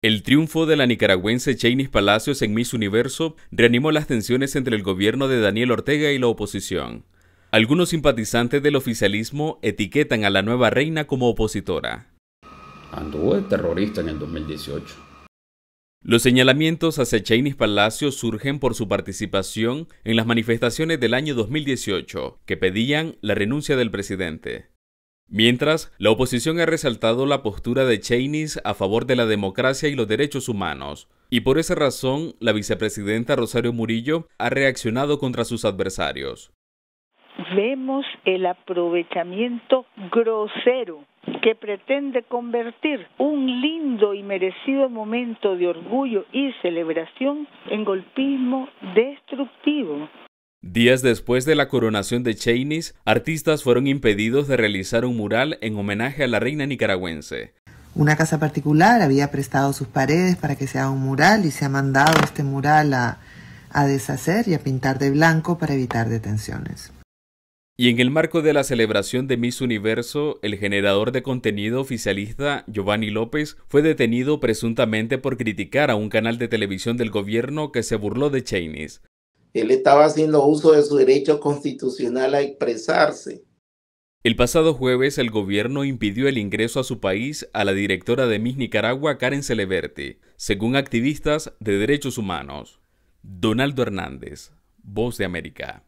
El triunfo de la nicaragüense Cheynis Palacios en Miss Universo reanimó las tensiones entre el gobierno de Daniel Ortega y la oposición. Algunos simpatizantes del oficialismo etiquetan a la nueva reina como opositora. Anduvo de terrorista en el 2018. Los señalamientos hacia Cheynis Palacios surgen por su participación en las manifestaciones del año 2018, que pedían la renuncia del presidente. Mientras, la oposición ha resaltado la postura de Cheney a favor de la democracia y los derechos humanos, y por esa razón la vicepresidenta Rosario Murillo ha reaccionado contra sus adversarios. Vemos el aprovechamiento grosero que pretende convertir un lindo y merecido momento de orgullo y celebración en golpismo destructivo Días después de la coronación de Cheynis, artistas fueron impedidos de realizar un mural en homenaje a la reina nicaragüense. Una casa particular había prestado sus paredes para que sea un mural y se ha mandado este mural a, deshacer y a pintar de blanco para evitar detenciones. Y en el marco de la celebración de Miss Universo, el generador de contenido oficialista Giovanni López fue detenido presuntamente por criticar a un canal de televisión del gobierno que se burló de Cheynis. Él estaba haciendo uso de su derecho constitucional a expresarse. El pasado jueves el gobierno impidió el ingreso a su país a la directora de Miss Nicaragua Karen Celeberti, según activistas de derechos humanos. Donaldo Hernández, Voz de América.